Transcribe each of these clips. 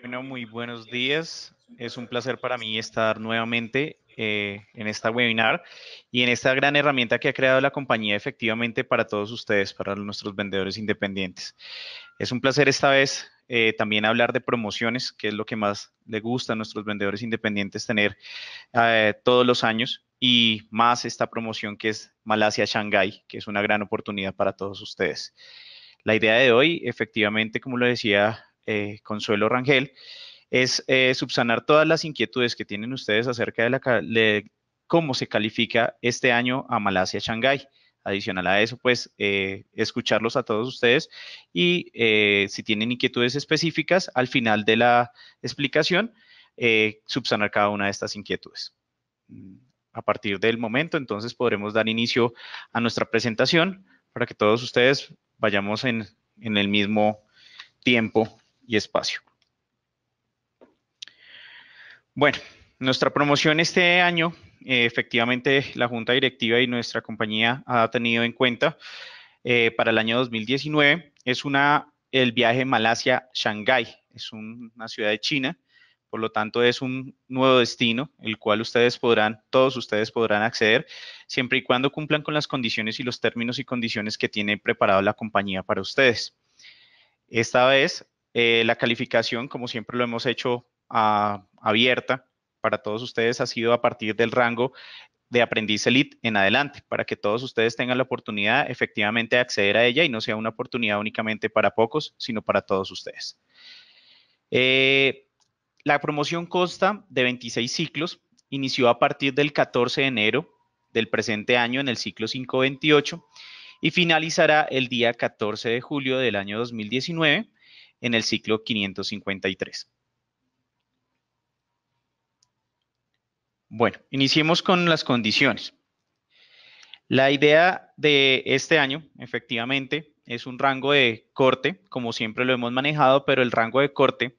Bueno, muy buenos días. Es un placer para mí estar nuevamente eh, en esta webinar y en esta gran herramienta que ha creado la compañía efectivamente para todos ustedes, para nuestros vendedores independientes. Es un placer esta vez eh, también hablar de promociones, que es lo que más le gusta a nuestros vendedores independientes tener eh, todos los años y más esta promoción que es Malasia Shanghai, que es una gran oportunidad para todos ustedes. La idea de hoy, efectivamente, como lo decía eh, Consuelo Rangel, es eh, subsanar todas las inquietudes que tienen ustedes acerca de, cómo se califica este año a Malasia Shanghái. Adicional a eso, pues eh, escucharlos a todos ustedes y si tienen inquietudes específicas, al final de la explicación, subsanar cada una de estas inquietudes. A partir del momento, entonces podremos dar inicio a nuestra presentación para que todos ustedes vayamos en el mismo tiempo y espacio. Bueno, nuestra promoción este año, eh, efectivamente, la Junta Directiva y nuestra compañía ha tenido en cuenta eh, para el año 2019 es una, el viaje Malasia-Shanghái. Es una ciudad de China, por lo tanto es un nuevo destino, el cual ustedes podrán, todos ustedes podrán acceder, siempre y cuando cumplan con las condiciones y los términos y condiciones que tiene preparado la compañía para ustedes. Esta vez eh, la calificación, como siempre lo hemos hecho ah, abierta para todos ustedes, ha sido a partir del rango de aprendiz elite en adelante, para que todos ustedes tengan la oportunidad efectivamente de acceder a ella y no sea una oportunidad únicamente para pocos, sino para todos ustedes. Eh, la promoción consta de 26 ciclos, inició a partir del 14 de enero del presente año en el ciclo 528 y finalizará el día 14 de julio del año 2019 en el ciclo 553. Bueno, iniciemos con las condiciones. La idea de este año, efectivamente, es un rango de corte, como siempre lo hemos manejado, pero el rango de corte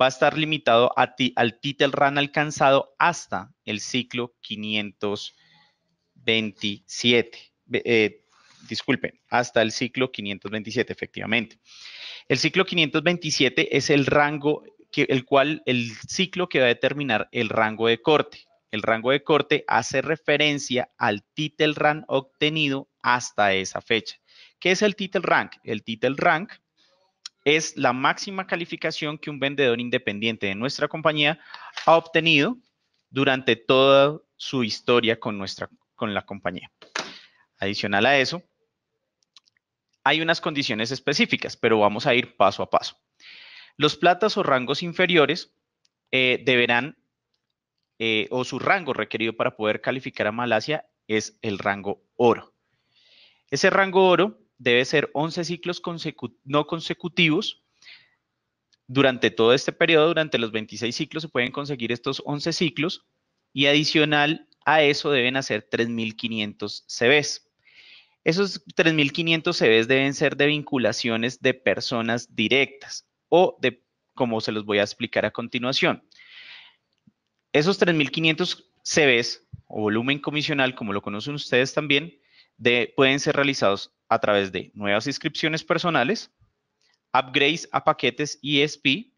va a estar limitado al title run alcanzado hasta el ciclo 527. Eh, disculpen, hasta el ciclo 527, efectivamente. El ciclo 527 es el rango, que, el cual, el ciclo que va a determinar el rango de corte. El rango de corte hace referencia al title rank obtenido hasta esa fecha. ¿Qué es el title rank? El title rank es la máxima calificación que un vendedor independiente de nuestra compañía ha obtenido durante toda su historia con, nuestra, con la compañía. Adicional a eso, hay unas condiciones específicas, pero vamos a ir paso a paso. Los platas o rangos inferiores eh, deberán, eh, o su rango requerido para poder calificar a Malasia es el rango oro. Ese rango oro debe ser 11 ciclos no consecutivos. Durante todo este periodo, durante los 26 ciclos, se pueden conseguir estos 11 ciclos y adicional a eso deben hacer 3.500 CVs. Esos 3.500 CVs deben ser de vinculaciones de personas directas o de, como se los voy a explicar a continuación. Esos 3.500 CVs o volumen comisional, como lo conocen ustedes también, pueden ser realizados a través de nuevas inscripciones personales, upgrades a paquetes ESP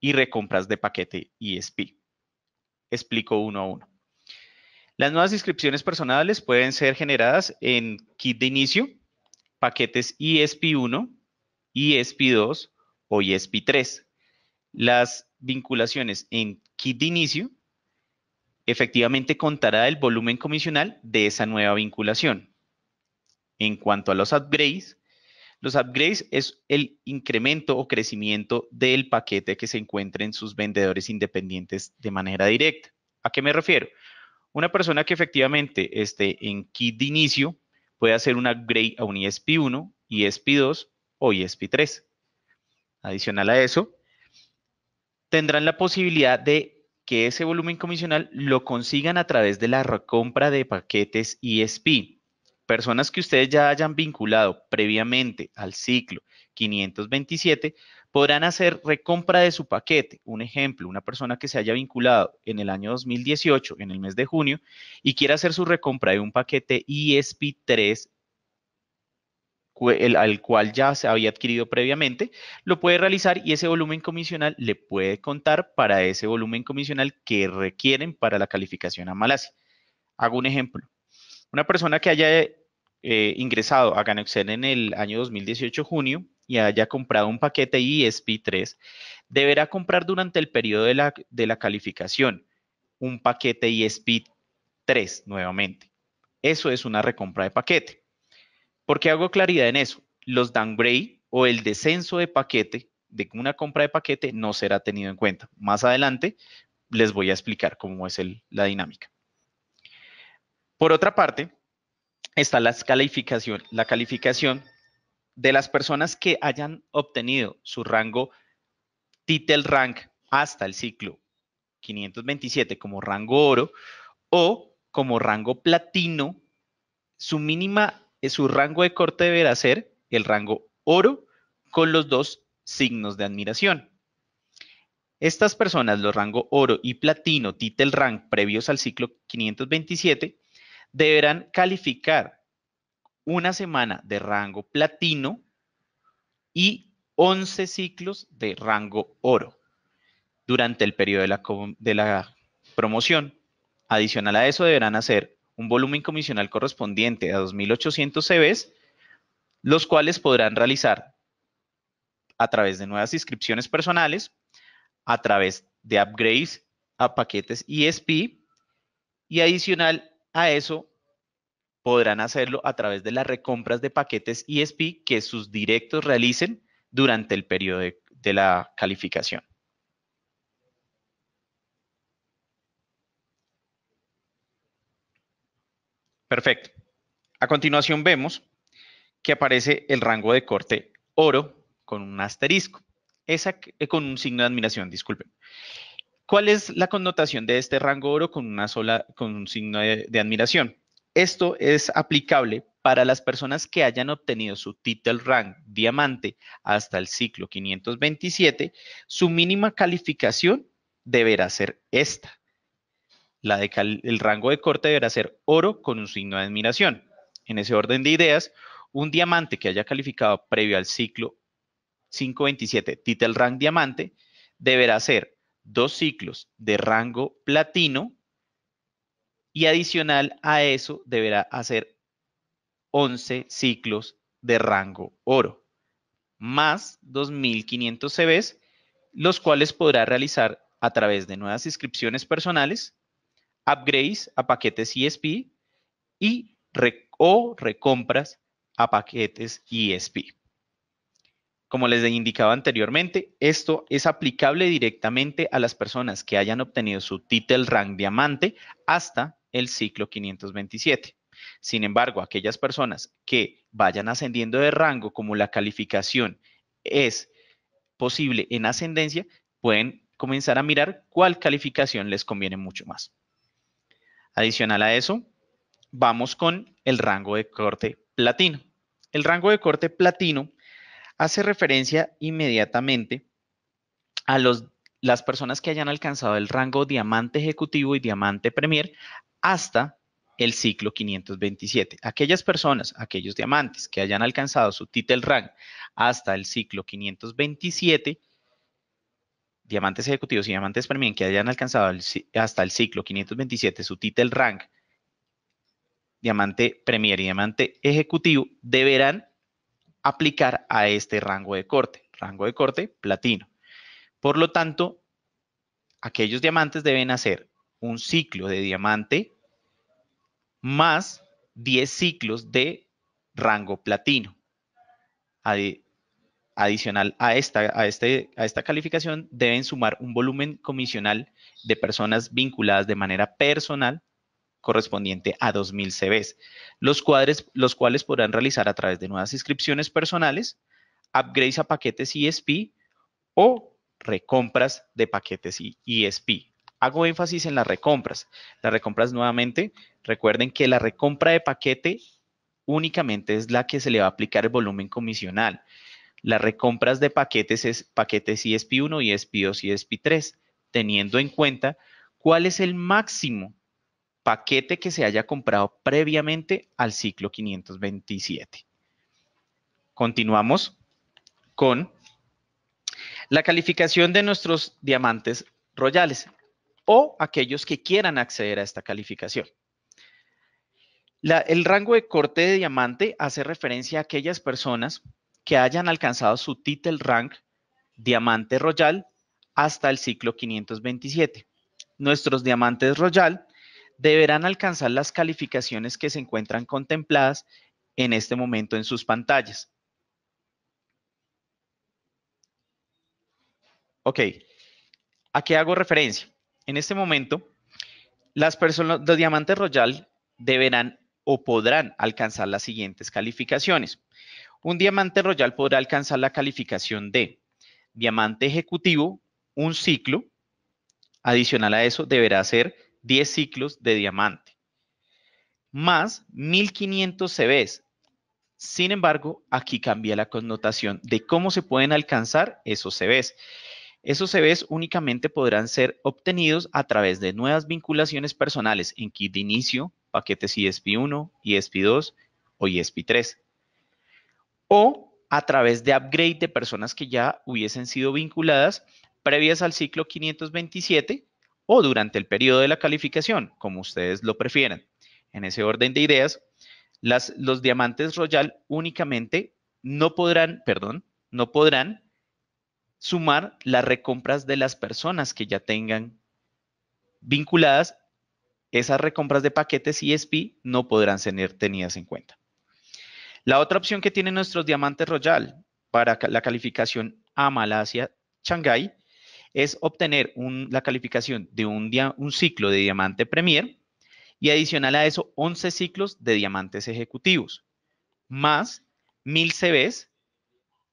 y recompras de paquete ESP. Explico uno a uno. Las nuevas inscripciones personales pueden ser generadas en kit de inicio, paquetes ESP1, ESP2 o ESP3. Las vinculaciones en kit de inicio efectivamente contará el volumen comisional de esa nueva vinculación. En cuanto a los upgrades, los upgrades es el incremento o crecimiento del paquete que se encuentra en sus vendedores independientes de manera directa. ¿A qué me refiero? Una persona que efectivamente esté en kit de inicio puede hacer un upgrade a un ESP1, ESP2 o e ESP3. Adicional a eso, tendrán la posibilidad de que ese volumen comisional lo consigan a través de la recompra de paquetes ESP. Personas que ustedes ya hayan vinculado previamente al ciclo 527 podrán hacer recompra de su paquete. Un ejemplo, una persona que se haya vinculado en el año 2018, en el mes de junio, y quiera hacer su recompra de un paquete isp 3 al cual ya se había adquirido previamente, lo puede realizar y ese volumen comisional le puede contar para ese volumen comisional que requieren para la calificación a Malasia. Hago un ejemplo. Una persona que haya eh, ingresado a Ganoxen en el año 2018, junio, y haya comprado un paquete isp 3 deberá comprar durante el periodo de la, calificación un paquete isp 3 nuevamente. Eso es una recompra de paquete. ¿Por qué hago claridad en eso? Los downgrade o el descenso de paquete de una compra de paquete no será tenido en cuenta. Más adelante les voy a explicar cómo es la dinámica. Por otra parte, está la calificación, la calificación de las personas que hayan obtenido su rango title rank hasta el ciclo 527 como rango oro o como rango platino, su mínima, eh, su rango de corte deberá ser el rango oro con los dos signos de admiración. Estas personas, los rango oro y platino, title rank previos al ciclo 527, deberán calificar una semana de rango platino y 11 ciclos de rango oro durante el periodo de la, de la promoción. Adicional a eso deberán hacer un volumen comisional correspondiente a 2.800 CVs, los cuales podrán realizar a través de nuevas inscripciones personales, a través de upgrades a paquetes ESP y adicional a eso podrán hacerlo a través de las recompras de paquetes ESP que sus directos realicen durante el periodo de, la calificación. Perfecto. A continuación vemos que aparece el rango de corte oro con un asterisco, esa, eh, con un signo de admiración, disculpen. ¿Cuál es la connotación de este rango oro con, una sola, con un signo de admiración? Esto es aplicable para las personas que hayan obtenido su title rank diamante hasta el ciclo 527, su mínima calificación deberá ser esta. La de el rango de corte deberá ser oro con un signo de admiración. En ese orden de ideas, un diamante que haya calificado previo al ciclo 527 title rank diamante deberá ser dos ciclos de rango platino y adicional a eso deberá hacer 11 ciclos de rango oro, más 2.500 CVs, los cuales podrá realizar a través de nuevas inscripciones personales, upgrades a paquetes ESP y o recompras a paquetes ESP. Como les he indicado anteriormente, esto es aplicable directamente a las personas que hayan obtenido su título rank diamante hasta el ciclo 527. Sin embargo, aquellas personas que vayan ascendiendo de rango, como la calificación es posible en ascendencia, pueden comenzar a mirar cuál calificación les conviene mucho más. Adicional a eso, vamos con el rango de corte platino. El rango de corte platino hace referencia inmediatamente a los las personas que hayan alcanzado el rango diamante ejecutivo y diamante premier hasta el ciclo 527. Aquellas personas, aquellos diamantes que hayan alcanzado su title rank hasta el ciclo 527, diamantes ejecutivos y diamantes premier que hayan alcanzado hasta el ciclo 527 su title rank, diamante premier y diamante ejecutivo, deberán aplicar a este rango de corte, rango de corte platino. Por lo tanto, aquellos diamantes deben hacer un ciclo de diamante más 10 ciclos de rango platino. adicional a esta, a, este, a esta calificación, deben sumar un volumen comisional de personas vinculadas de manera personal correspondiente a 2.000 CVs, los, cuadres, los cuales podrán realizar a través de nuevas inscripciones personales, upgrades a paquetes ESP o recompras de paquetes ISP. Hago énfasis en las recompras. Las recompras nuevamente, recuerden que la recompra de paquete únicamente es la que se le va a aplicar el volumen comisional. Las recompras de paquetes es paquetes isp 1 isp 2 y ISP 3 teniendo en cuenta cuál es el máximo paquete que se haya comprado previamente al ciclo 527. Continuamos con la calificación de nuestros diamantes royales o aquellos que quieran acceder a esta calificación. el rango de corte de diamante hace referencia a aquellas personas que hayan alcanzado su title rank diamante royal hasta el ciclo 527. Nuestros diamantes royal deberán alcanzar las calificaciones que se encuentran contempladas en este momento en sus pantallas. Ok, ¿a qué hago referencia? En este momento, las personas de Diamante Royal deberán o podrán alcanzar las siguientes calificaciones. Un diamante royal podrá alcanzar la calificación de diamante ejecutivo, un ciclo. Adicional a eso, deberá ser 10 ciclos de diamante, más 1500 CVs. Sin embargo, aquí cambia la connotación de cómo se pueden alcanzar esos CVs. Esos CVs únicamente podrán ser obtenidos a través de nuevas vinculaciones personales en kit de inicio, paquetes isp 1 ESP2 o ESP3. O a través de upgrade de personas que ya hubiesen sido vinculadas previas al ciclo 527 o durante el periodo de la calificación, como ustedes lo prefieran. En ese orden de ideas, los diamantes Royal únicamente no podrán, perdón, no podrán sumar las recompras de las personas que ya tengan vinculadas. Esas recompras de paquetes ESP no podrán ser tenidas en cuenta. La otra opción que tienen nuestros diamantes Royal para la calificación a Malasia, Shanghái, es obtener la calificación de un, un ciclo de diamante Premier y adicional a eso 11 ciclos de diamantes ejecutivos, más 1000 CVs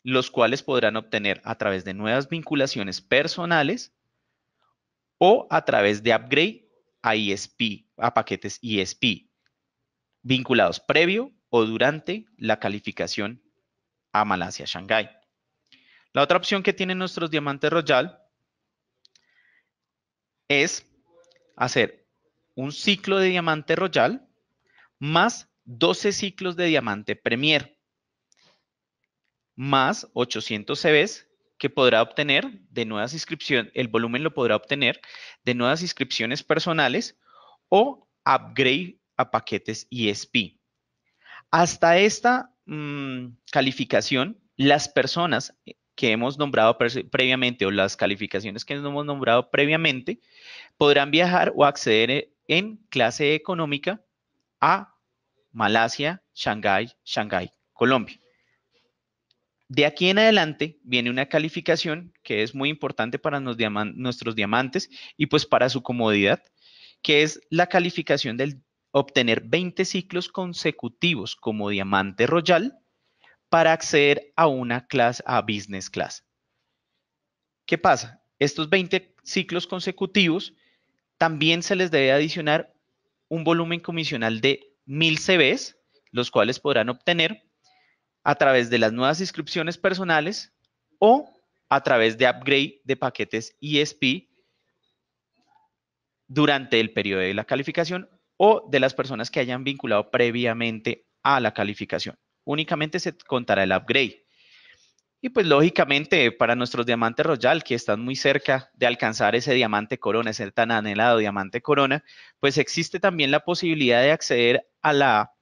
los cuales podrán obtener a través de nuevas vinculaciones personales o a través de upgrade a ISP, a paquetes ISP, vinculados previo o durante la calificación a Malasia Shanghai. La otra opción que tienen nuestros diamantes Royal es hacer un ciclo de diamante Royal más 12 ciclos de diamante Premier más 800 CVs que podrá obtener de nuevas inscripciones, el volumen lo podrá obtener de nuevas inscripciones personales o upgrade a paquetes ESP. Hasta esta mm, calificación, las personas que hemos nombrado previamente o las calificaciones que hemos nombrado previamente podrán viajar o acceder en clase económica a Malasia, Shanghái, Shanghái, Colombia. De aquí en adelante viene una calificación que es muy importante para nuestros diamantes y pues para su comodidad, que es la calificación del obtener 20 ciclos consecutivos como diamante royal para acceder a una clase a business class. ¿Qué pasa? Estos 20 ciclos consecutivos también se les debe adicionar un volumen comisional de 1000 CBs, los cuales podrán obtener a través de las nuevas inscripciones personales o a través de upgrade de paquetes ESP durante el periodo de la calificación o de las personas que hayan vinculado previamente a la calificación. Únicamente se contará el upgrade. Y pues lógicamente para nuestros diamantes royal que están muy cerca de alcanzar ese diamante corona, ese tan anhelado diamante corona, pues existe también la posibilidad de acceder a la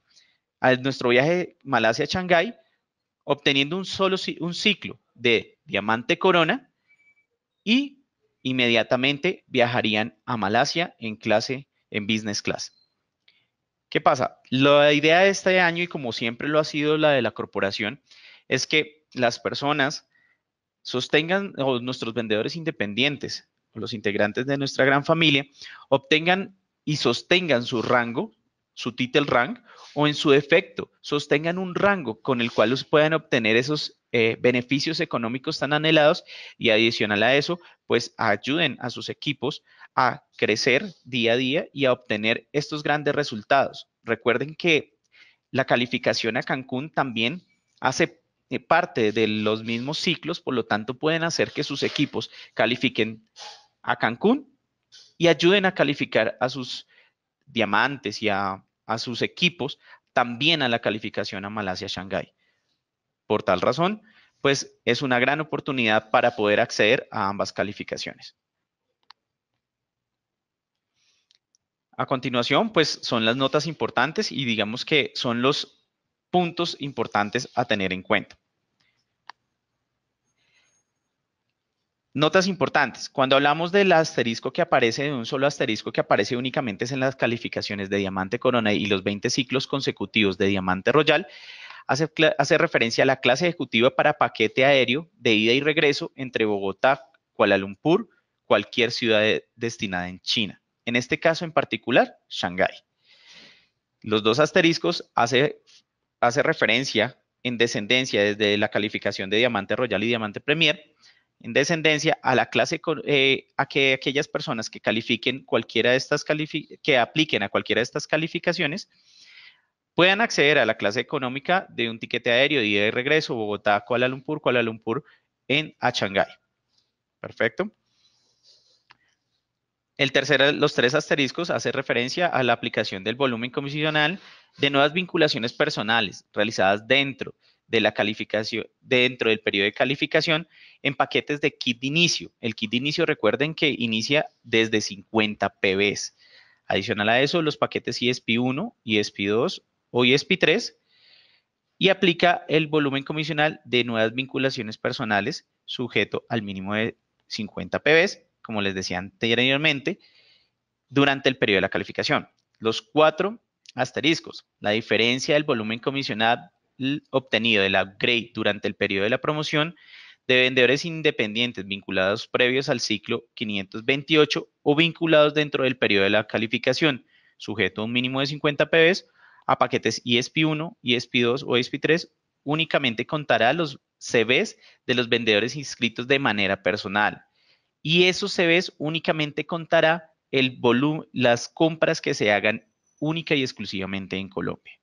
nuestro viaje Malasia-Shanghái obteniendo un solo un ciclo de diamante corona y inmediatamente viajarían a Malasia en clase, en business class. ¿Qué pasa? La idea de este año, y como siempre lo ha sido la de la corporación, es que las personas sostengan, o nuestros vendedores independientes, los integrantes de nuestra gran familia, obtengan y sostengan su rango su title rank, o en su defecto, sostengan un rango con el cual los puedan obtener esos eh, beneficios económicos tan anhelados y adicional a eso, pues ayuden a sus equipos a crecer día a día y a obtener estos grandes resultados. Recuerden que la calificación a Cancún también hace eh, parte de los mismos ciclos, por lo tanto pueden hacer que sus equipos califiquen a Cancún y ayuden a calificar a sus diamantes y a a sus equipos, también a la calificación a Malasia-Shanghái. Por tal razón, pues es una gran oportunidad para poder acceder a ambas calificaciones. A continuación, pues son las notas importantes y digamos que son los puntos importantes a tener en cuenta. Notas importantes. Cuando hablamos del asterisco que aparece, de un solo asterisco que aparece únicamente es en las calificaciones de diamante corona y los 20 ciclos consecutivos de diamante royal, hace, referencia a la clase ejecutiva para paquete aéreo de ida y regreso entre Bogotá, Kuala Lumpur, cualquier ciudad destinada en China. En este caso en particular, Shanghái. Los dos asteriscos hace, hace referencia en descendencia desde la calificación de diamante royal y diamante premier en descendencia a la clase, eh, a que aquellas personas que califiquen cualquiera de estas que apliquen a cualquiera de estas calificaciones puedan acceder a la clase económica de un tiquete aéreo día de regreso Bogotá, Kuala Lumpur, Kuala Lumpur en a Perfecto. El tercero, los tres asteriscos, hace referencia a la aplicación del volumen comisional de nuevas vinculaciones personales realizadas dentro de la calificación, dentro del periodo de calificación, en paquetes de kit de inicio. El kit de inicio, recuerden que inicia desde 50 PBs. Adicional a eso, los paquetes isp 1 ESP2 o isp 3 y aplica el volumen comisional de nuevas vinculaciones personales sujeto al mínimo de 50 PBs, como les decía anteriormente, durante el periodo de la calificación. Los cuatro asteriscos, la diferencia del volumen comisional obtenido la upgrade durante el periodo de la promoción de vendedores independientes vinculados previos al ciclo 528 o vinculados dentro del periodo de la calificación, sujeto a un mínimo de 50 PBs, a paquetes ISP1, ISP2 o ISP3, únicamente contará los CVs de los vendedores inscritos de manera personal. Y esos CVs únicamente contará el volumen, las compras que se hagan única y exclusivamente en Colombia.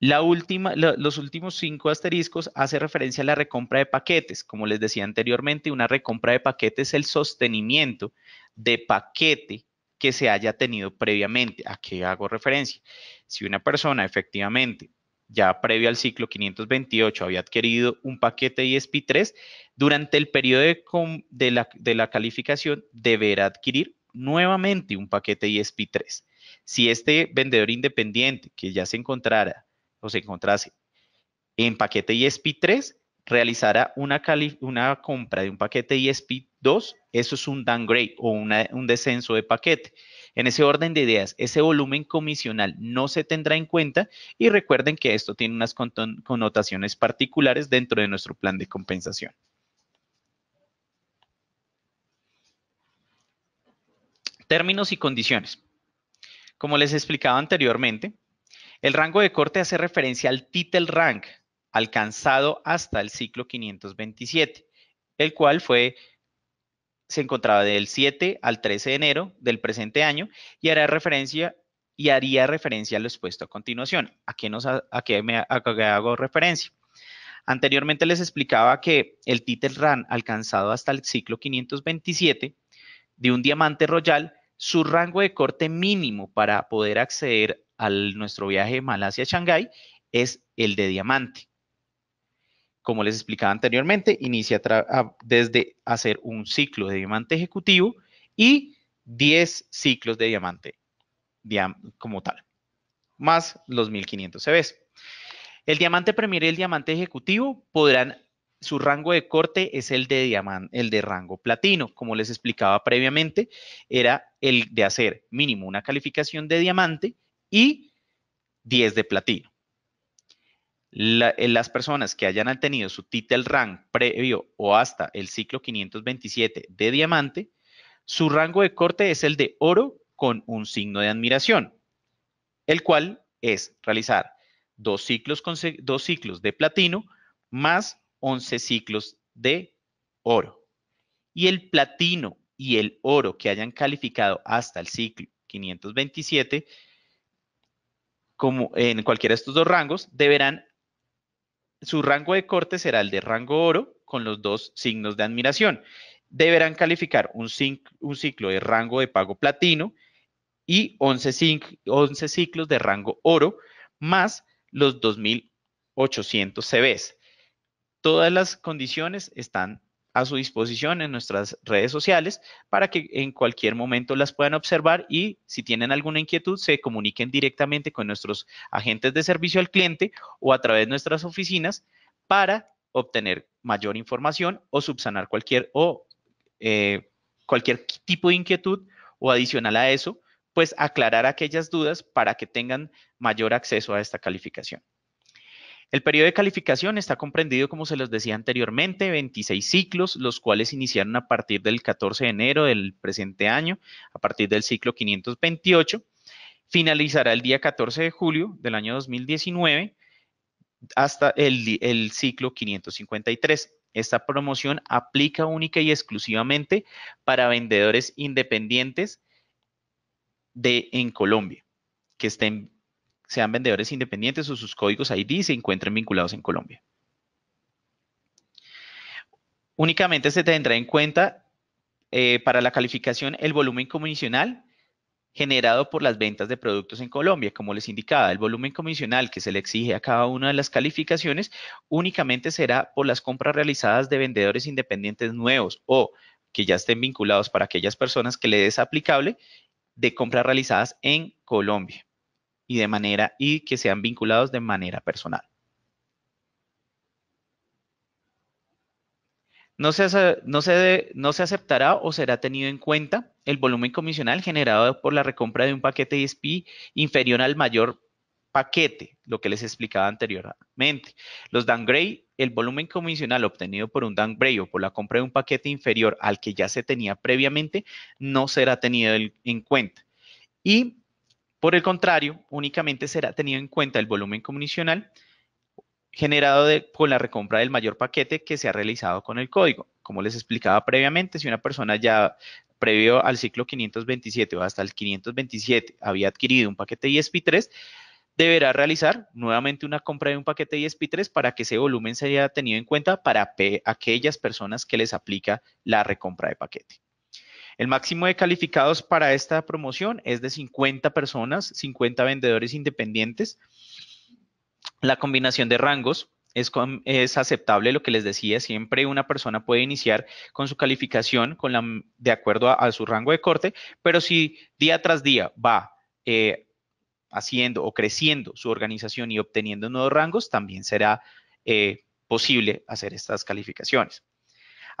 La última, los últimos cinco asteriscos hace referencia a la recompra de paquetes. Como les decía anteriormente, una recompra de paquetes es el sostenimiento de paquete que se haya tenido previamente. ¿A qué hago referencia? Si una persona efectivamente ya previo al ciclo 528 había adquirido un paquete ISP3, durante el periodo de, la, de la calificación deberá adquirir nuevamente un paquete ISP3. Si este vendedor independiente que ya se encontrara los encontrase en paquete ISP 3 realizará una, una compra de un paquete ISP 2 eso es un downgrade o un descenso de paquete. En ese orden de ideas, ese volumen comisional no se tendrá en cuenta y recuerden que esto tiene unas connotaciones particulares dentro de nuestro plan de compensación. Términos y condiciones. Como les explicaba anteriormente, el rango de corte hace referencia al title rank alcanzado hasta el ciclo 527, el cual fue se encontraba del 7 al 13 de enero del presente año y hará referencia y haría referencia a lo expuesto a continuación. ¿A qué, nos, a me hago referencia? Anteriormente les explicaba que el title rank alcanzado hasta el ciclo 527 de un diamante royal, su rango de corte mínimo para poder acceder al nuestro viaje de Malasia a Shanghái es el de diamante. Como les explicaba anteriormente, inicia desde hacer un ciclo de diamante ejecutivo y 10 ciclos de diamante como tal, más los 1500 cbs El diamante premier y el diamante ejecutivo podrán su rango de corte es el de diamante, el de rango platino, como les explicaba previamente, era el de hacer mínimo una calificación de diamante y 10 de platino. Eh, las personas que hayan tenido su title rank previo o hasta el ciclo 527 de diamante, su rango de corte es el de oro con un signo de admiración, el cual es realizar dos ciclos, dos ciclos de platino más 11 ciclos de oro. Y el platino y el oro que hayan calificado hasta el ciclo 527 como en cualquiera de estos dos rangos, deberán, su rango de corte será el de rango oro con los dos signos de admiración. Deberán calificar un, un ciclo de rango de pago platino y 11, 11 ciclos de rango oro más los 2.800 CBs. Todas las condiciones están a su disposición en nuestras redes sociales para que en cualquier momento las puedan observar y si tienen alguna inquietud se comuniquen directamente con nuestros agentes de servicio al cliente o a través de nuestras oficinas para obtener mayor información o subsanar cualquier o eh, cualquier tipo de inquietud o adicional a eso, pues aclarar aquellas dudas para que tengan mayor acceso a esta calificación. El periodo de calificación está comprendido, como se los decía anteriormente, 26 ciclos, los cuales iniciaron a partir del 14 de enero del presente año, a partir del ciclo 528. Finalizará el día 14 de julio del año 2019 hasta el, ciclo 553. Esta promoción aplica única y exclusivamente para vendedores independientes de, en Colombia que estén sean vendedores independientes o sus códigos ID se encuentren vinculados en Colombia. Únicamente se tendrá en cuenta eh, para la calificación el volumen comisional generado por las ventas de productos en Colombia. Como les indicaba, el volumen comisional que se le exige a cada una de las calificaciones únicamente será por las compras realizadas de vendedores independientes nuevos o que ya estén vinculados para aquellas personas que le es aplicable de compras realizadas en Colombia y de manera y que sean vinculados de manera personal. No se, no, se, no se, aceptará o será tenido en cuenta el volumen comisional generado por la recompra de un paquete ISP inferior al mayor paquete, lo que les explicaba anteriormente. Los downgrade, el volumen comisional obtenido por un downgrade o por la compra de un paquete inferior al que ya se tenía previamente, no será tenido en cuenta. Y por el contrario, únicamente será tenido en cuenta el volumen comisional generado con la recompra del mayor paquete que se ha realizado con el código. Como les explicaba previamente, si una persona ya previo al ciclo 527 o hasta el 527 había adquirido un paquete ISP3, deberá realizar nuevamente una compra de un paquete ISP3 para que ese volumen sea tenido en cuenta para aquellas personas que les aplica la recompra de paquete. El máximo de calificados para esta promoción es de 50 personas, 50 vendedores independientes. La combinación de rangos es, aceptable, lo que les decía, siempre una persona puede iniciar con su calificación de acuerdo a, su rango de corte, pero si día tras día va eh, haciendo o creciendo su organización y obteniendo nuevos rangos, también será eh, posible hacer estas calificaciones.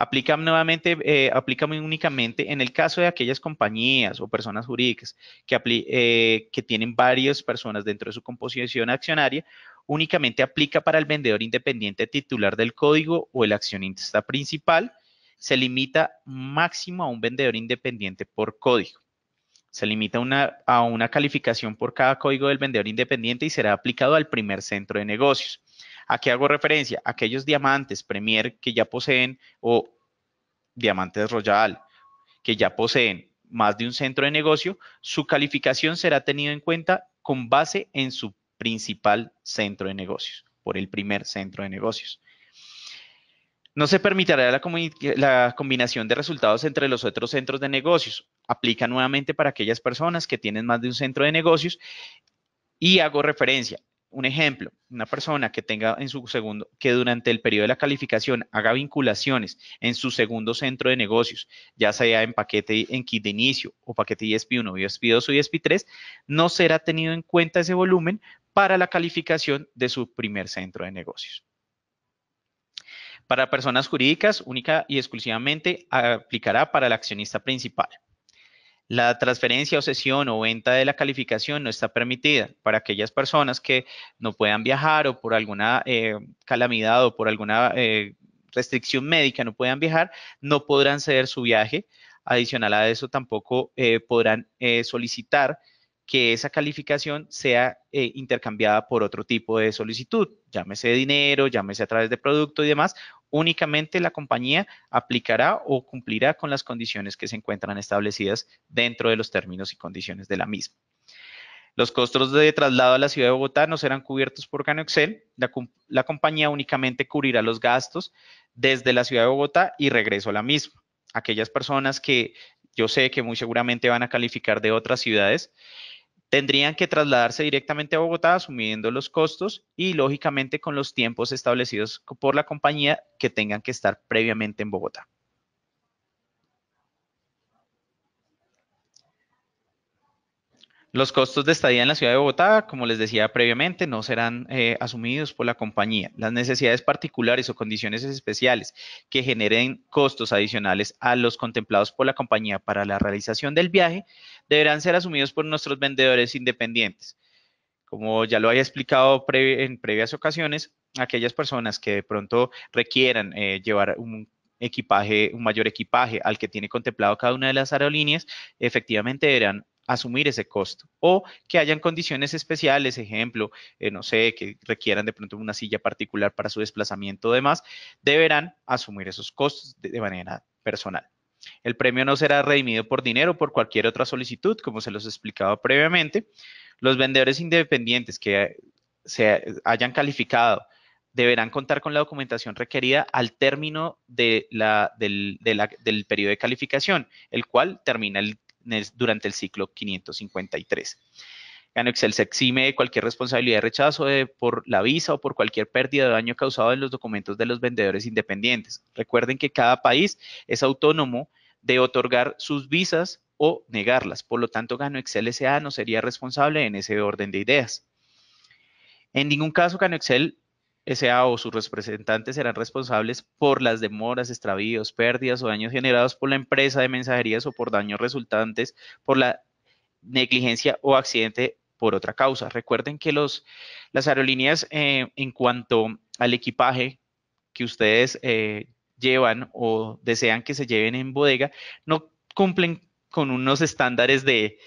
Aplica nuevamente, eh, aplica únicamente en el caso de aquellas compañías o personas jurídicas que, eh, que tienen varias personas dentro de su composición accionaria, únicamente aplica para el vendedor independiente titular del código o el accionista principal. Se limita máximo a un vendedor independiente por código. Se limita a una calificación por cada código del vendedor independiente y será aplicado al primer centro de negocios. ¿A qué hago referencia? Aquellos diamantes Premier que ya poseen o diamantes Royal que ya poseen más de un centro de negocio, su calificación será tenida en cuenta con base en su principal centro de negocios, por el primer centro de negocios. No se permitirá la, la, combinación de resultados entre los otros centros de negocios. Aplica nuevamente para aquellas personas que tienen más de un centro de negocios. Y hago referencia, un ejemplo, una persona que tenga en su segundo, que durante el periodo de la calificación haga vinculaciones en su segundo centro de negocios, ya sea en paquete en kit de inicio o paquete ESP1, ESP2 o ESP3, no será tenido en cuenta ese volumen para la calificación de su primer centro de negocios. Para personas jurídicas, única y exclusivamente aplicará para el accionista principal. La transferencia o sesión o venta de la calificación no está permitida para aquellas personas que no puedan viajar o por alguna eh, calamidad o por alguna eh, restricción médica no puedan viajar, no podrán ceder su viaje. Adicional a eso, tampoco eh, podrán solicitar que esa calificación sea intercambiada por otro tipo de solicitud, llámese dinero, llámese a través de producto y demás, únicamente la compañía aplicará o cumplirá con las condiciones que se encuentran establecidas dentro de los términos y condiciones de la misma. Los costos de traslado a la ciudad de Bogotá no serán cubiertos por Gano Excel. La, la, compañía únicamente cubrirá los gastos desde la ciudad de Bogotá y regreso a la misma. Aquellas personas que yo sé que muy seguramente van a calificar de otras ciudades, Tendrían que trasladarse directamente a Bogotá asumiendo los costos y lógicamente con los tiempos establecidos por la compañía que tengan que estar previamente en Bogotá. Los costos de estadía en la ciudad de Bogotá, como les decía previamente, no serán eh, asumidos por la compañía. Las necesidades particulares o condiciones especiales que generen costos adicionales a los contemplados por la compañía para la realización del viaje deberán ser asumidos por nuestros vendedores independientes. Como ya lo había explicado en previas ocasiones, aquellas personas que de pronto requieran eh, llevar un equipaje, un mayor equipaje al que tiene contemplado cada una de las aerolíneas, efectivamente deberán asumir ese costo o que hayan condiciones especiales, ejemplo, eh, no sé, que requieran de pronto una silla particular para su desplazamiento o demás, deberán asumir esos costos de, manera personal. El premio no será redimido por dinero o por cualquier otra solicitud, como se los explicaba previamente. Los vendedores independientes que se hayan calificado deberán contar con la documentación requerida al término del, periodo de calificación, el cual termina durante el ciclo 553. Ganoexcel se exime de cualquier responsabilidad de rechazo por la visa o por cualquier pérdida de daño causado en los documentos de los vendedores independientes. Recuerden que cada país es autónomo de otorgar sus visas o negarlas. Por lo tanto, GanoExcel S.A. no sería responsable en ese orden de ideas. En ningún caso, GanoExcel SA o sus representantes serán responsables por las demoras, extravíos, pérdidas o daños generados por la empresa de mensajerías o por daños resultantes por la negligencia o accidente por otra causa. Recuerden que los, las aerolíneas eh, en cuanto al equipaje que ustedes eh, llevan o desean que se lleven en bodega no cumplen con unos estándares de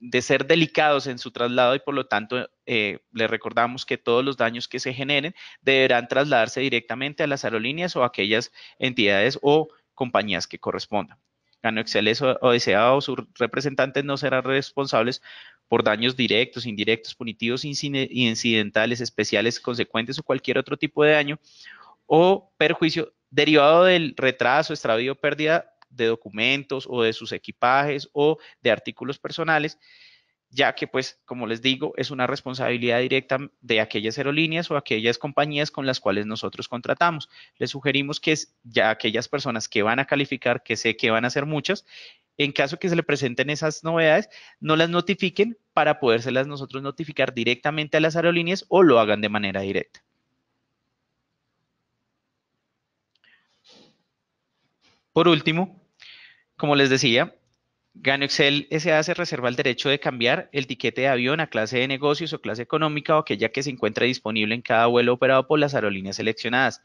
de ser delicados en su traslado y por lo tanto eh, le recordamos que todos los daños que se generen deberán trasladarse directamente a las aerolíneas o a aquellas entidades o compañías que correspondan. Gano Exceles o deseado sus representantes no serán responsables por daños directos, indirectos, punitivos, incidentales, especiales, consecuentes o cualquier otro tipo de daño o perjuicio derivado del retraso, extravío, pérdida de documentos o de sus equipajes o de artículos personales, ya que pues, como les digo, es una responsabilidad directa de aquellas aerolíneas o aquellas compañías con las cuales nosotros contratamos. Les sugerimos que ya aquellas personas que van a calificar, que sé que van a ser muchas, en caso que se le presenten esas novedades, no las notifiquen para podérselas nosotros notificar directamente a las aerolíneas o lo hagan de manera directa. Por último, como les decía, Gano Excel SA se reserva el derecho de cambiar el tiquete de avión a clase de negocios o clase económica o aquella que se encuentre disponible en cada vuelo operado por las aerolíneas seleccionadas.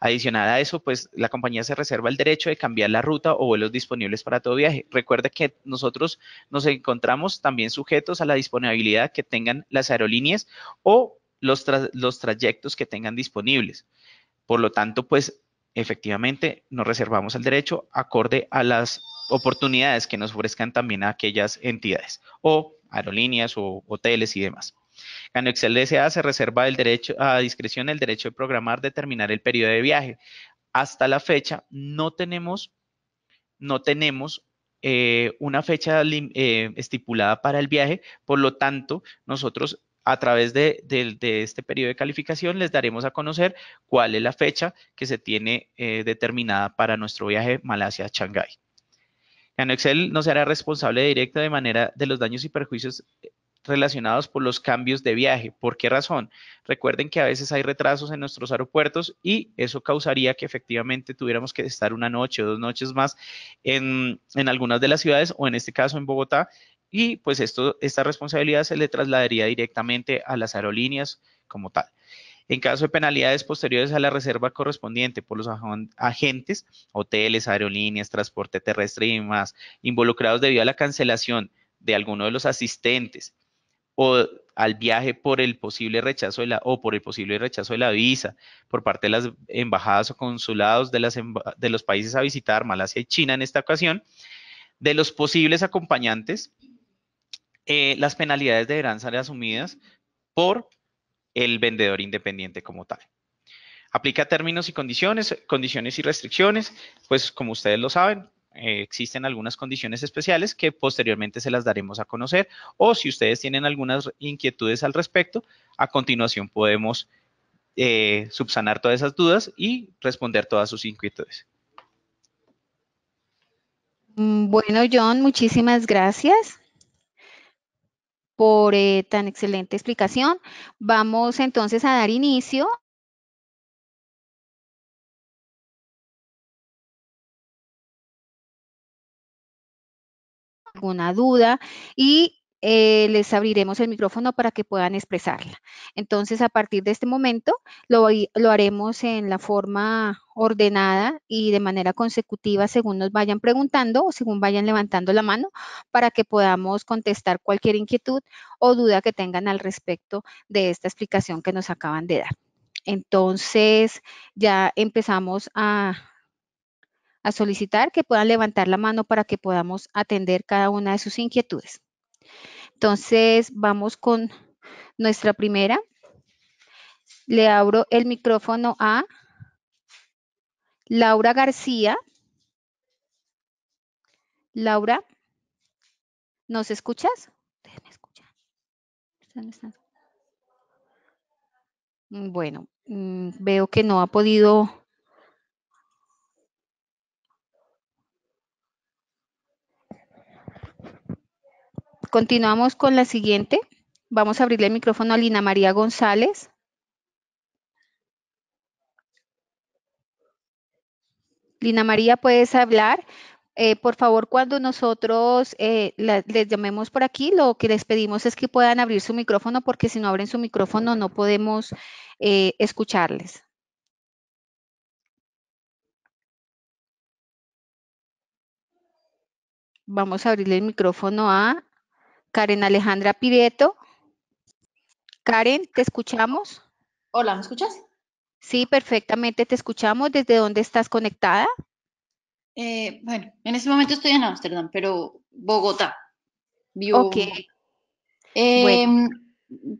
Adicionada a eso, pues la compañía se reserva el derecho de cambiar la ruta o vuelos disponibles para todo viaje. Recuerde que nosotros nos encontramos también sujetos a la disponibilidad que tengan las aerolíneas o los, los trayectos que tengan disponibles. Por lo tanto, pues efectivamente nos reservamos el derecho acorde a las oportunidades que nos ofrezcan también a aquellas entidades o aerolíneas o hoteles y demás. En Excel DSA se reserva el derecho a discreción el derecho de programar, determinar el periodo de viaje. Hasta la fecha no tenemos, no tenemos eh, una fecha eh, estipulada para el viaje, por lo tanto, nosotros a través de, este periodo de calificación les daremos a conocer cuál es la fecha que se tiene eh, determinada para nuestro viaje Malasia-Shanghái. Excel no será responsable directa de manera de los daños y perjuicios eh, relacionados por los cambios de viaje. ¿Por qué razón? Recuerden que a veces hay retrasos en nuestros aeropuertos y eso causaría que efectivamente tuviéramos que estar una noche o dos noches más en, en algunas de las ciudades o en este caso en Bogotá y pues esto, esta responsabilidad se le trasladaría directamente a las aerolíneas como tal. En caso de penalidades posteriores a la reserva correspondiente por los agentes, hoteles, aerolíneas, transporte terrestre y demás, involucrados debido a la cancelación de alguno de los asistentes o al viaje por el posible rechazo de la, o por el posible rechazo de la visa por parte de las embajadas o consulados de, las, de los países a visitar, Malasia y China en esta ocasión, de los posibles acompañantes eh, las penalidades deberán ser asumidas por el vendedor independiente como tal. Aplica términos y condiciones, condiciones y restricciones, pues como ustedes lo saben, eh, existen algunas condiciones especiales que posteriormente se las daremos a conocer o si ustedes tienen algunas inquietudes al respecto, a continuación podemos eh, subsanar todas esas dudas y responder todas sus inquietudes. Mm, bueno, John, muchísimas gracias por eh, tan excelente explicación. Vamos entonces a dar inicio alguna duda y eh, les abriremos el micrófono para que puedan expresarla. Entonces, a partir de este momento, lo, haremos en la forma ordenada y de manera consecutiva según nos vayan preguntando o según vayan levantando la mano para que podamos contestar cualquier inquietud o duda que tengan al respecto de esta explicación que nos acaban de dar. Entonces, ya empezamos a solicitar que puedan levantar la mano para que podamos atender cada una de sus inquietudes. Entonces, vamos con nuestra primera. Le abro el micrófono a Laura García. Laura, ¿nos escuchas? Bueno, mm, veo que no ha podido Continuamos con la siguiente. Vamos a abrirle el micrófono a Lina María González. Lina María, puedes hablar. Eh, por favor, cuando nosotros eh, les llamemos por aquí, lo que les pedimos es que puedan abrir su micrófono porque si no abren su micrófono no podemos eh, escucharles. Vamos a abrirle el micrófono a Karen Alejandra Pireto. Karen, ¿te escuchamos? Hola, ¿me escuchas? Sí, perfectamente, te escuchamos. ¿Desde dónde estás conectada? Eh, bueno, en este momento estoy en Ámsterdam, pero Bogotá. Ok. Em,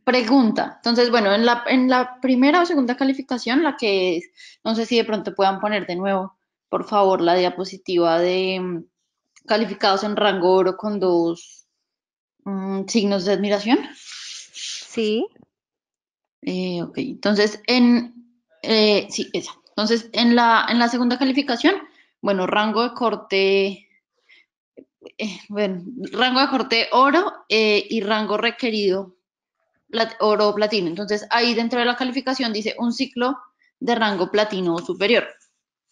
pregunta. Entonces, bueno, en la, en la primera o segunda calificación, la que es, no sé si de pronto puedan poner de nuevo, por favor, la diapositiva de mm, calificados en rango oro con dos Mm, signos de admiración. Sí. Eh, ok, entonces en eh, sí, Entonces, en la, en la segunda calificación, bueno, rango de corte, eh, bueno, rango de corte oro y rango requerido oro platino. Entonces, ahí dentro de la calificación dice un ciclo de rango platino o superior.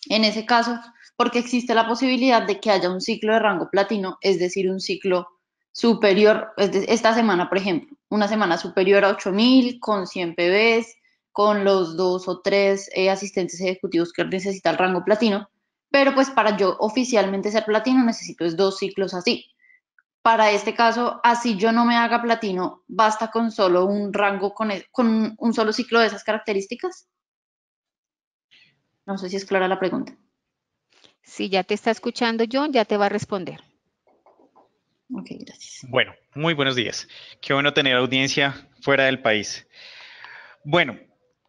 En ese caso, porque existe la posibilidad de que haya un ciclo de rango platino, es decir, un ciclo superior, esta semana, por ejemplo, una semana superior a 8000 con 100 pb con los dos o tres eh, asistentes ejecutivos que necesita el rango platino, pero pues para yo oficialmente ser platino necesito dos ciclos así. Para este caso, así yo no me haga platino, basta con solo un rango, con, e, con un solo ciclo de esas características. No sé si es clara la pregunta. Si ya te está escuchando John, ya te va a responder. Ok, gracias. Bueno, muy buenos días. Qué bueno tener audiencia fuera del país. Bueno,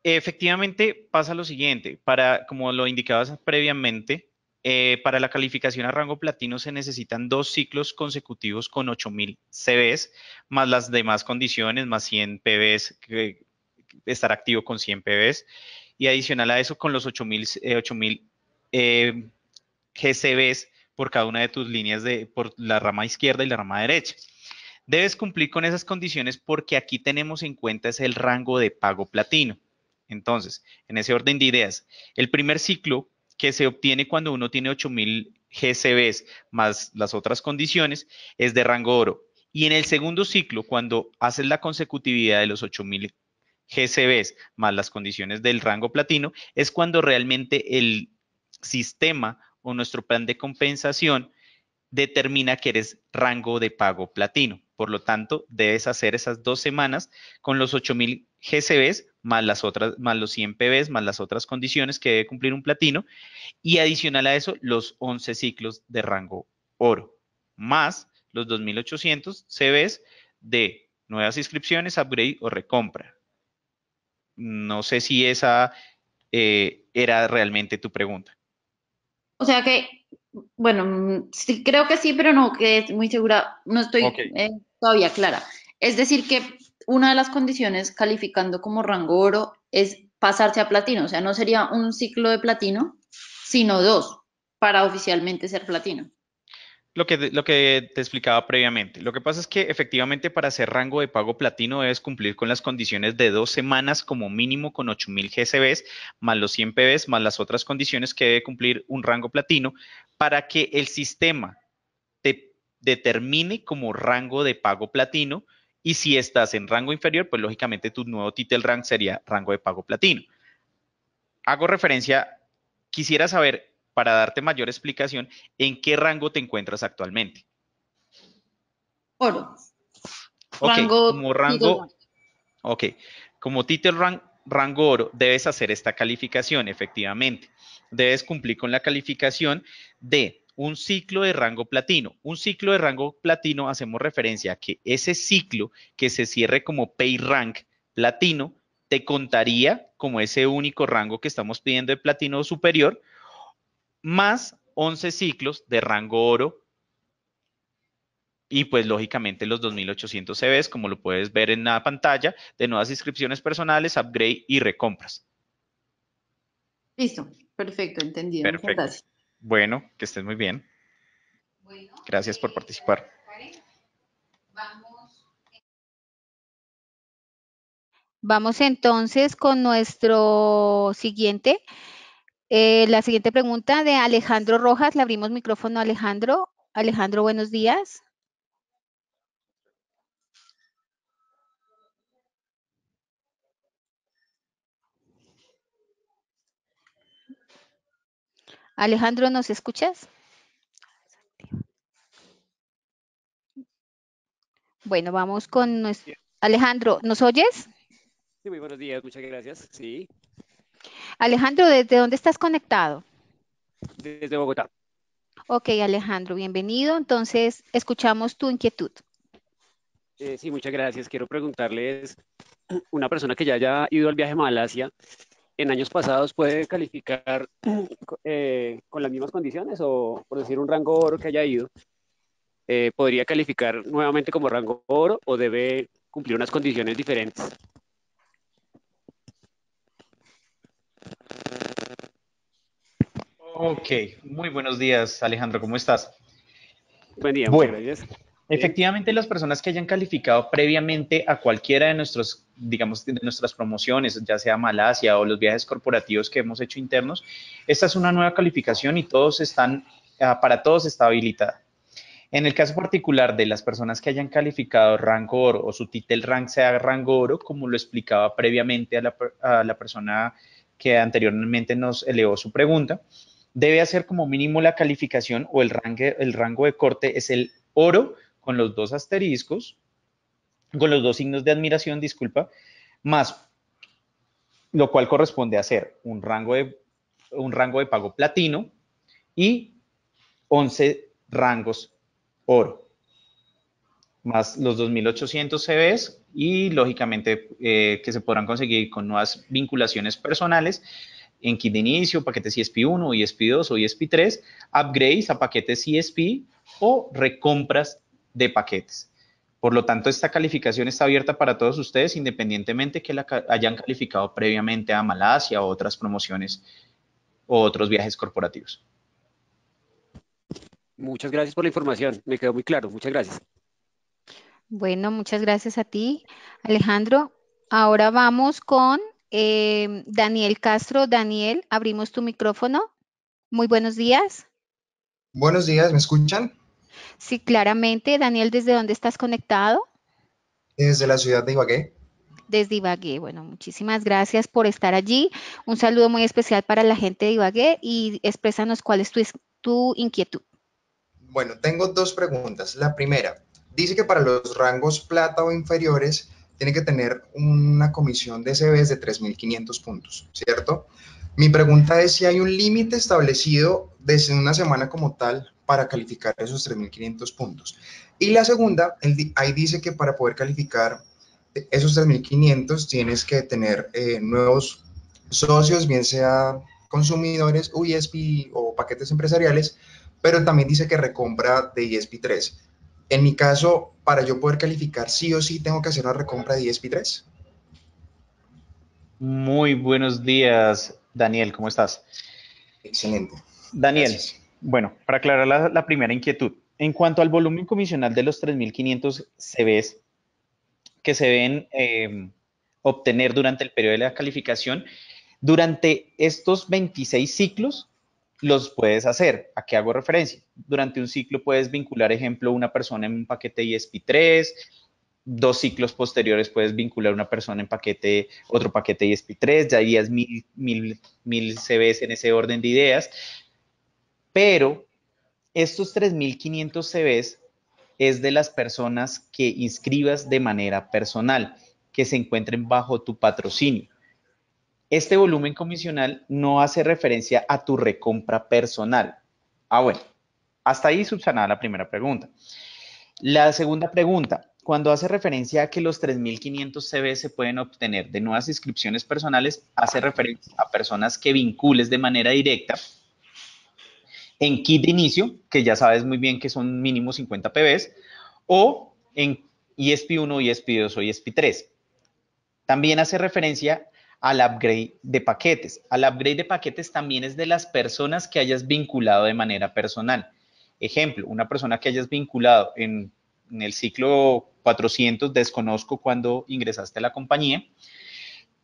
efectivamente pasa lo siguiente, para, como lo indicabas previamente, eh, para la calificación a rango platino se necesitan dos ciclos consecutivos con 8000 CBs, más las demás condiciones, más 100 PBs, estar activo con 100 PBs, y adicional a eso con los 8000 eh, eh, GCBs por cada una de tus líneas de, por la rama izquierda y la rama derecha. Debes cumplir con esas condiciones porque aquí tenemos en cuenta es el rango de pago platino. Entonces, en ese orden de ideas, el primer ciclo que se obtiene cuando uno tiene 8000 GCBs más las otras condiciones es de rango oro. Y en el segundo ciclo, cuando haces la consecutividad de los 8000 GCBs más las condiciones del rango platino, es cuando realmente el sistema o nuestro plan de compensación determina que eres rango de pago platino. Por lo tanto, debes hacer esas dos semanas con los 8000 GCBs más las otras, más los 100 PBs, más las otras condiciones que debe cumplir un platino y adicional a eso los 11 ciclos de rango oro más los 2800 CBs de nuevas inscripciones, upgrade o recompra. No sé si esa eh, era realmente tu pregunta. O sea que, bueno, mm, sí, creo que sí, pero no que es muy segura, no estoy eh, todavía clara. Es decir, que una de las condiciones calificando como rango oro es pasarse a platino, o sea, no sería un ciclo de platino, sino dos para oficialmente ser platino lo que, lo que te explicaba previamente. Lo que pasa es que efectivamente para hacer rango de pago platino debes cumplir con las condiciones de dos semanas como mínimo con 8.000 GCBs, más los 100 PBs, más las otras condiciones que debe cumplir un rango platino para que el sistema te determine como rango de pago platino y si estás en rango inferior, pues lógicamente tu nuevo title rank sería rango de pago platino. Hago referencia, quisiera saber para darte mayor explicación en qué rango te encuentras actualmente. Oro. como rango, ok, como título rango oro, debes hacer esta calificación, efectivamente. Debes cumplir con la calificación de un ciclo de rango platino. Un ciclo de rango platino hacemos referencia a que ese ciclo que se cierre como pay rank platino te contaría como ese único rango que estamos pidiendo de platino superior más 11 ciclos de rango oro y pues lógicamente los 2.800 CVs, como lo puedes ver en la pantalla, de nuevas inscripciones personales, upgrade y recompras. Listo, perfecto, entendido. Perfecto. Bueno, que estés muy bien. gracias por eh, participar. Vamos. Vamos entonces con nuestro siguiente. Eh, la siguiente pregunta de Alejandro Rojas. Le abrimos micrófono a Alejandro. Alejandro, buenos días. Alejandro, ¿nos escuchas? Bueno, vamos con nuestro... Alejandro, ¿nos oyes? Sí, muy buenos días, muchas gracias. Sí. Alejandro, ¿desde dónde estás conectado? Desde Bogotá. Ok, Alejandro, bienvenido. Entonces, escuchamos tu inquietud. Eh, sí, muchas gracias. Quiero preguntarles, una persona que ya haya ido al viaje a Malasia, ¿en años pasados puede calificar eh, con las mismas condiciones o, por decir, un rango oro que haya ido? Eh, ¿Podría calificar nuevamente como rango oro o debe cumplir unas condiciones diferentes? Ok, muy buenos días, Alejandro, ¿cómo estás? Buen día, muy gracias. Efectivamente, las personas que hayan calificado previamente a cualquiera de nuestros, digamos, de nuestras promociones, ya sea Malasia o los viajes corporativos que hemos hecho internos, esta es una nueva calificación y todos están, ah, para todos está habilitada. En el caso particular de las personas que hayan calificado rango oro o su título rank sea rango oro, como lo explicaba previamente a la, a la persona que anteriormente nos elevó su pregunta, debe hacer como mínimo la calificación o el, el rango de corte es el oro con los dos asteriscos, con los dos signos de admiración, disculpa, más lo cual corresponde a ser un rango de, un rango de pago platino y 11 rangos oro más los 2.800 CVs y lógicamente eh, que se podrán conseguir con nuevas vinculaciones personales en kit de inicio, paquetes ESP1 e o ESP2 o ESP3, upgrades a paquetes ESP o recompras de paquetes. Por lo tanto, esta calificación está abierta para todos ustedes, independientemente que la hayan calificado previamente a Malasia o otras promociones o otros viajes corporativos. Muchas gracias por la información, me quedó muy claro, muchas gracias. Bueno, muchas gracias a ti, Alejandro. Ahora vamos con Em, Daniel Castro, Daniel, abrimos tu micrófono. Muy buenos días. Buenos días, ¿me escuchan? Sí, claramente. Daniel, ¿desde dónde estás conectado? Desde la ciudad de Ibagué. Desde Ibagué, bueno, muchísimas gracias por estar allí. Un saludo muy especial para la gente de Ibagué y exprésanos cuál es tu, tu inquietud. Bueno, tengo dos preguntas. La primera, dice que para los rangos plata o inferiores tiene que tener una comisión de CBs de 3.500 puntos, ¿cierto? Mi pregunta es si hay un límite establecido desde una semana como tal para calificar esos 3.500 puntos. Y la segunda, ahí dice que para poder calificar esos 3.500 tienes que tener eh, nuevos socios, bien sea consumidores, USP o paquetes empresariales, pero también dice que recompra de isp 3 En mi caso, para yo poder calificar sí o sí tengo que hacer una recompra de 10 P3? Muy buenos días, Daniel, ¿cómo estás? Excelente. Daniel, bueno, para aclarar la, primera inquietud, en cuanto al volumen comisional de los 3.500 CVs que se ven eh, obtener durante el periodo de la calificación, durante estos 26 ciclos los puedes hacer. ¿A qué hago referencia? Durante un ciclo puedes vincular, ejemplo, una persona en un paquete isp 3 dos ciclos posteriores puedes vincular una persona en paquete, otro paquete isp 3 ya harías mil, mil, mil CVs en ese orden de ideas, pero estos 3500 CVs es de las personas que inscribas de manera personal, que se encuentren bajo tu patrocinio. Este volumen comisional no hace referencia a tu recompra personal. Ah, bueno, hasta ahí subsanada la primera pregunta. La segunda pregunta, cuando hace referencia a que los 3.500 CV se pueden obtener de nuevas inscripciones personales, hace referencia a personas que vincules de manera directa en kit de inicio, que ya sabes muy bien que son mínimo 50 PBs, o en ESP1, ESP2 o ESP3. También hace referencia al upgrade de paquetes. Al upgrade de paquetes también es de las personas que hayas vinculado de manera personal. Ejemplo, una persona que hayas vinculado en, el ciclo 400, desconozco cuándo ingresaste a la compañía,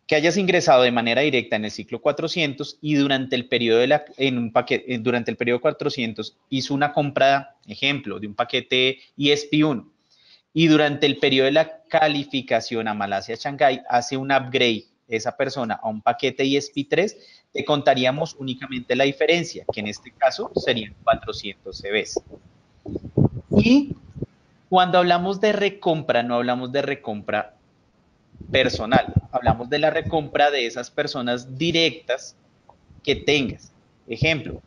que hayas ingresado de manera directa en el ciclo 400 y durante el periodo, de la, en un paquete, eh, durante el periodo 400 hizo una compra, ejemplo, de un paquete ESP1 y durante el periodo de la calificación a Malasia-Shanghai hace un upgrade esa persona a un paquete isp 3 te contaríamos únicamente la diferencia, que en este caso serían 400 CBs. Y cuando hablamos de recompra, no hablamos de recompra personal, hablamos de la recompra de esas personas directas que tengas. Ejemplo,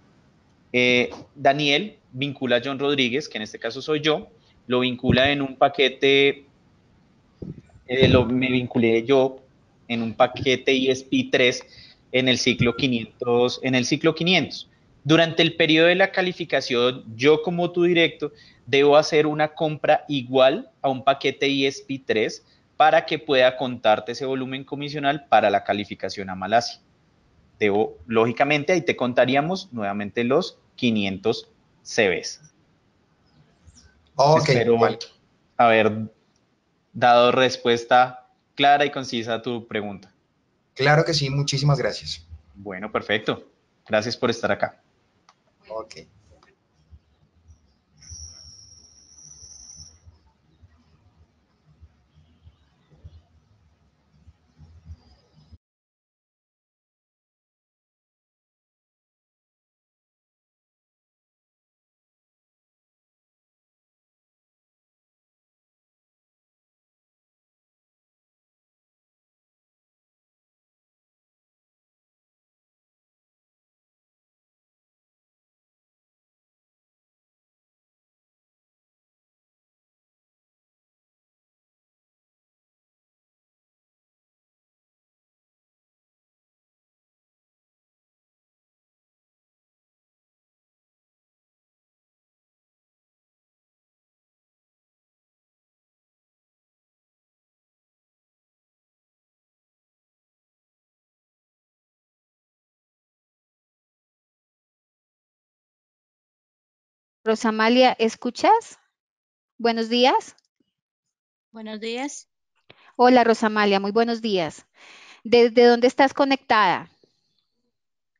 eh, Daniel vincula a John Rodríguez, que en este caso soy yo, lo vincula en un paquete, eh, me vinculé yo en un paquete isp 3 en el ciclo 500, en el ciclo 500. Durante el periodo de la calificación, yo como tu directo debo hacer una compra igual a un paquete isp 3 para que pueda contarte ese volumen comisional para la calificación a Malasia. Debo, lógicamente, ahí te contaríamos nuevamente los 500 CBs. Ok. haber dado respuesta clara y concisa tu pregunta. Claro que sí, muchísimas gracias. Bueno, perfecto. Gracias por estar acá. Ok. Rosamalia, ¿escuchas? Buenos días. Buenos días. Hola Rosamalia, muy buenos días. ¿Desde dónde estás conectada?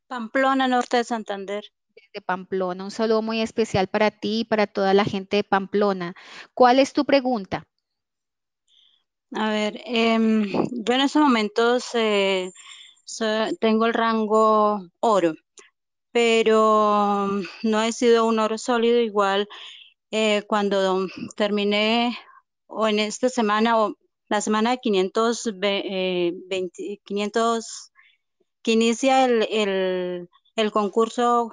Pamplona, norte de Santander. Desde Pamplona, un saludo muy especial para ti y para toda la gente de Pamplona. ¿Cuál es tu pregunta? A ver, em, yo en estos momentos eh, tengo el rango oro pero mm, no he sido un oro sólido igual eh, cuando terminé o en esta semana o la semana de 500 eh, que inicia el, concurso,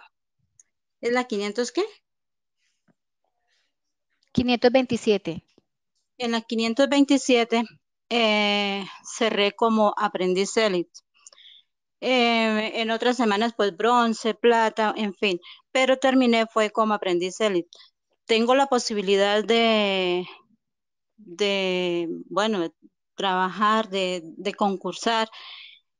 ¿es la 500 qué? 527. En la 527 eh, cerré como aprendiz élite. Eh, en otras semanas pues bronce, plata, en fin, pero terminé fue como aprendiz élite. Tengo la posibilidad de, bueno, trabajar, de, concursar,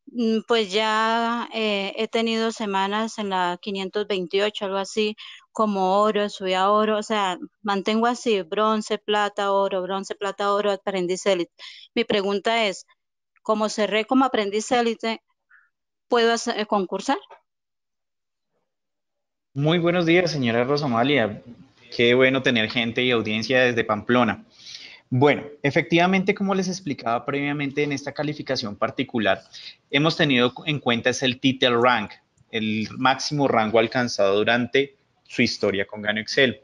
mm, pues ya eh, he tenido semanas en la 528, algo así, como oro, subí a oro, o sea, mantengo así, bronce, plata, oro, bronce, plata, oro, aprendiz élite. Mi pregunta es, ¿cómo cerré como aprendiz élite, puedo eh, concursar. Muy buenos días, señora Rosamalia. Qué bueno tener gente y audiencia desde Pamplona. Bueno, efectivamente, como les explicaba previamente en esta calificación particular, hemos tenido en cuenta es el TITEL rank, el máximo rango alcanzado durante su historia con Gano Excel.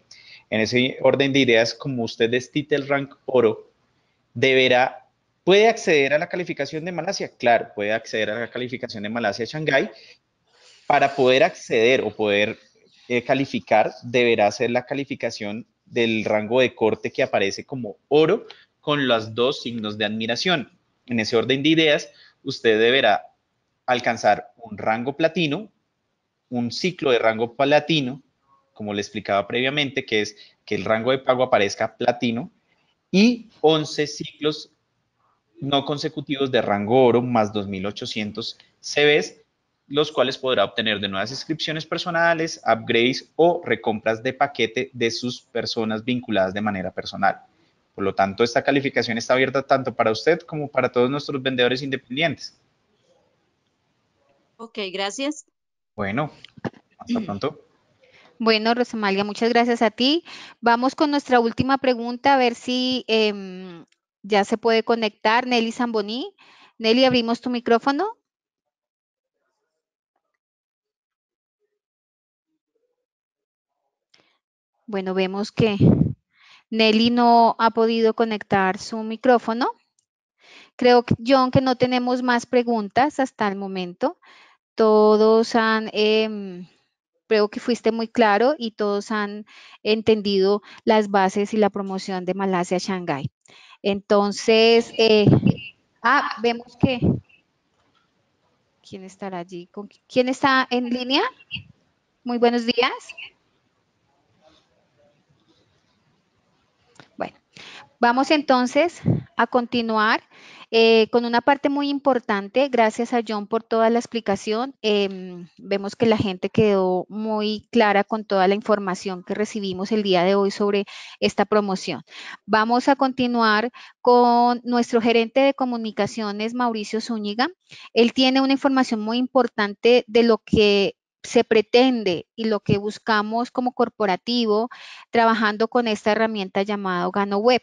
En ese orden de ideas, como usted es title rank oro, deberá ¿Puede acceder a la calificación de Malasia? Claro, puede acceder a la calificación de Malasia Shanghái. Para poder acceder o poder eh, calificar, deberá ser la calificación del rango de corte que aparece como oro con los dos signos de admiración. En ese orden de ideas, usted deberá alcanzar un rango platino, un ciclo de rango platino, como le explicaba previamente, que es que el rango de pago aparezca platino, y 11 ciclos no consecutivos de rango oro más 2.800 CVs, los cuales podrá obtener de nuevas inscripciones personales, upgrades o recompras de paquete de sus personas vinculadas de manera personal. Por lo tanto, esta calificación está abierta tanto para usted como para todos nuestros vendedores independientes. Ok, gracias. Bueno, hasta pronto. Bueno, Rosamalia, muchas gracias a ti. Vamos con nuestra última pregunta, a ver si em, ya se puede conectar Nelly Zamboní. Nelly, abrimos tu micrófono. Bueno, vemos que Nelly no ha podido conectar su micrófono. Creo, John, que no tenemos más preguntas hasta el momento. Todos han, em, creo que fuiste muy claro y todos han entendido las bases y la promoción de Malasia Shanghái. Entonces, eh, ah, vemos que, ¿quién estará allí? ¿Quién está en línea? Muy buenos días. Vamos entonces a continuar eh, con una parte muy importante. Gracias a John por toda la explicación. Em, vemos que la gente quedó muy clara con toda la información que recibimos el día de hoy sobre esta promoción. Vamos a continuar con nuestro gerente de comunicaciones, Mauricio Zúñiga. Él tiene una información muy importante de lo que se pretende y lo que buscamos como corporativo trabajando con esta herramienta llamada GanoWeb. Web.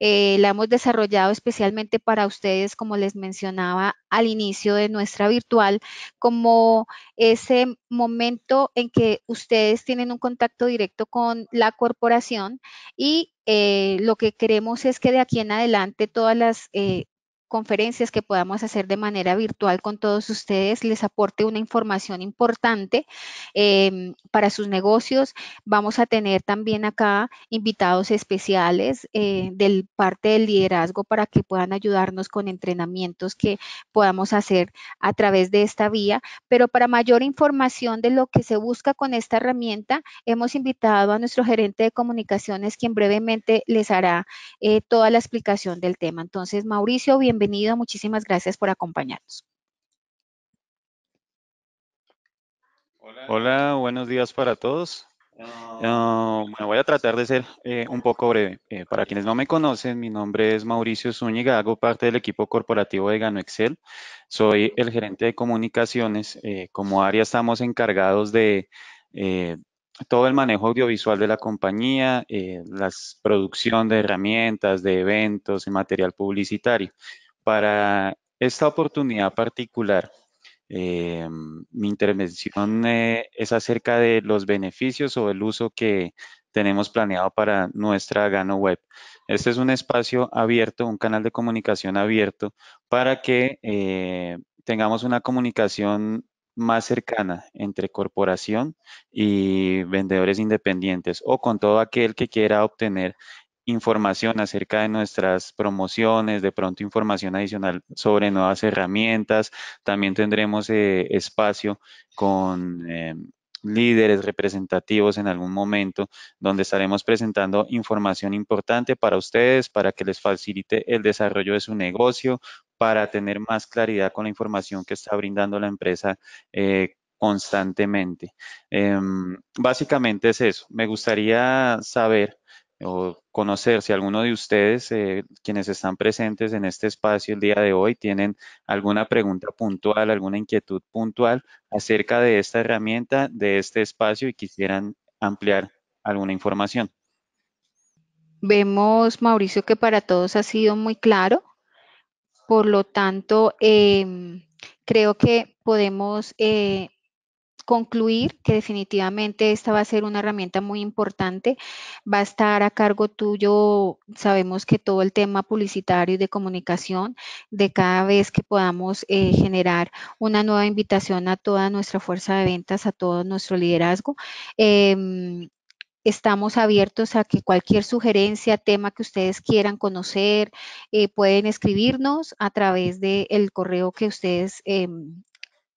Eh, la hemos desarrollado especialmente para ustedes, como les mencionaba al inicio de nuestra virtual, como ese momento en que ustedes tienen un contacto directo con la corporación y eh, lo que queremos es que de aquí en adelante todas las eh, conferencias que podamos hacer de manera virtual con todos ustedes les aporte una información importante em, para sus negocios. Vamos a tener también acá invitados especiales eh, del parte del liderazgo para que puedan ayudarnos con entrenamientos que podamos hacer a través de esta vía. Pero para mayor información de lo que se busca con esta herramienta, hemos invitado a nuestro gerente de comunicaciones quien brevemente les hará eh, toda la explicación del tema. Entonces, Mauricio, bienvenido bienvenido, muchísimas gracias por acompañarnos. Hola, buenos días para todos. Ah. Ah, voy a tratar de ser eh, un poco breve. Eh, para quienes no me conocen, mi nombre es Mauricio Zúñiga, hago parte del equipo corporativo de Gano Excel. Soy el gerente de comunicaciones. Eh, como área estamos encargados de todo el manejo audiovisual de la compañía, la producción de herramientas, de eventos y material publicitario. Para esta oportunidad particular, eh, mi intervención eh, es acerca de los beneficios o el uso que tenemos planeado para nuestra Gano Web. Este es un espacio abierto, un canal de comunicación abierto para que eh, tengamos una comunicación más cercana entre corporación y vendedores independientes o con todo aquel que quiera obtener información acerca de nuestras promociones, de pronto información adicional sobre nuevas herramientas. También tendremos eh, espacio con eh, líderes representativos en algún momento, donde estaremos presentando información importante para ustedes, para que les facilite el desarrollo de su negocio, para tener más claridad con la información que está brindando la empresa. Eh, constantemente. Em, básicamente es eso. Me gustaría saber o conocer si alguno de ustedes, eh, quienes están presentes en este espacio el día de hoy, tienen alguna pregunta puntual, alguna inquietud puntual acerca de esta herramienta, de este espacio y quisieran ampliar alguna información. Vemos, Mauricio, que para todos ha sido muy claro. Por lo tanto, em, creo que podemos eh, concluir que definitivamente esta va a ser una herramienta muy importante. Va a estar a cargo tuyo, sabemos que todo el tema publicitario y de comunicación, de cada vez que podamos eh, generar una nueva invitación a toda nuestra fuerza de ventas, a todo nuestro liderazgo. Em, estamos abiertos a que cualquier sugerencia, tema que ustedes quieran conocer, eh, pueden escribirnos a través del correo que ustedes em,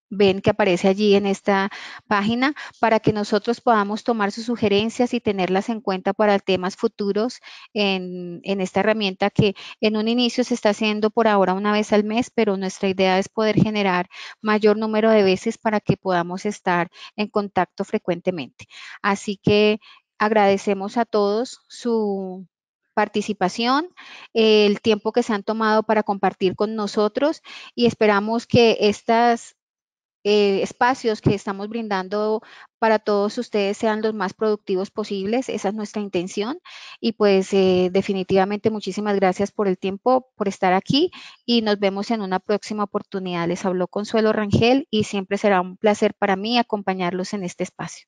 ven que aparece allí en esta página para que nosotros podamos tomar sus sugerencias y tenerlas en cuenta para temas futuros en, esta herramienta que en un inicio se está haciendo por ahora una vez al mes, pero nuestra idea es poder generar mayor número de veces para que podamos estar en contacto frecuentemente. Así que agradecemos a todos su participación, el tiempo que se han tomado para compartir con nosotros y esperamos que estas eh, espacios que estamos brindando para todos ustedes sean los más productivos posibles. Esa es nuestra intención. Y pues eh, definitivamente muchísimas gracias por el tiempo, por estar aquí y nos vemos en una próxima oportunidad. Les habló Consuelo Rangel y siempre será un placer para mí acompañarlos en este espacio.